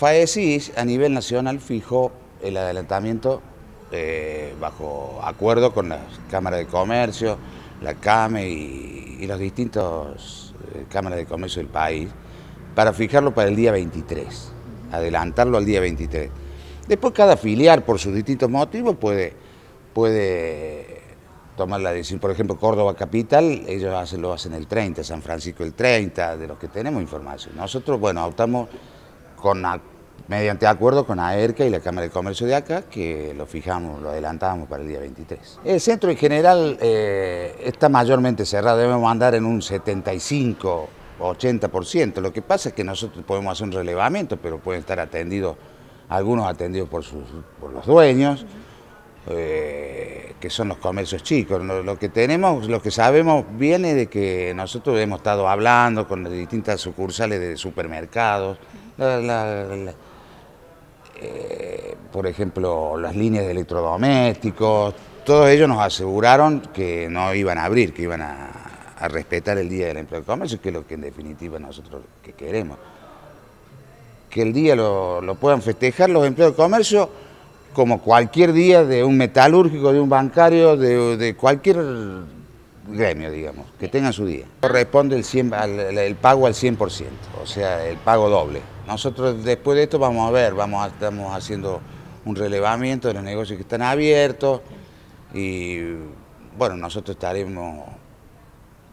FAESIS a nivel nacional fijó el adelantamiento eh, bajo acuerdo con las cámaras de comercio, la CAME y, las los distintos eh, cámaras de comercio del país, para fijarlo para el día 23, adelantarlo al día 23. Después cada filial, por sus distintos motivos, puede, puede tomar la decisión. Por ejemplo, Córdoba Capital, ellos lo hacen el 30, San Francisco el 30, de los que tenemos información. Nosotros, bueno, optamos con mediante acuerdo con AERCA y la Cámara de Comercio de acá, que lo fijamos, lo adelantábamos para el día 23. El centro en general eh, está mayormente cerrado, debemos andar en un 75, 80%. Lo que pasa es que nosotros podemos hacer un relevamiento, pero pueden estar atendidos, algunos atendidos por, sus, por los dueños, eh, que son los comercios chicos. Lo, que tenemos, lo que sabemos viene de que nosotros hemos estado hablando con las distintas sucursales de supermercados, eh, por ejemplo, las líneas de electrodomésticos, todos ellos nos aseguraron que no iban a abrir, que iban a, respetar el Día del Empleo de Comercio, que es lo que en definitiva nosotros que queremos. Que el día lo, puedan festejar los empleos de comercio como cualquier día de un metalúrgico, de un bancario, de, cualquier gremio, digamos, que tengan su día. Corresponde el, 100, el pago al 100%, o sea, el pago doble. Nosotros después de esto vamos a ver, vamos estamos haciendo un relevamiento de los negocios que están abiertos y bueno, nosotros estaremos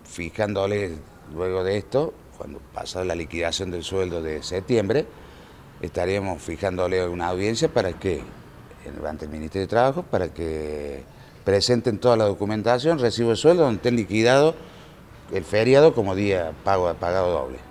fijándoles luego de esto, cuando pasa la liquidación del sueldo de septiembre, estaremos fijándole una audiencia para que, ante el Ministerio de Trabajo, para que presenten toda la documentación, recibo el sueldo, donde esté liquidado el feriado como día pago, pagado doble.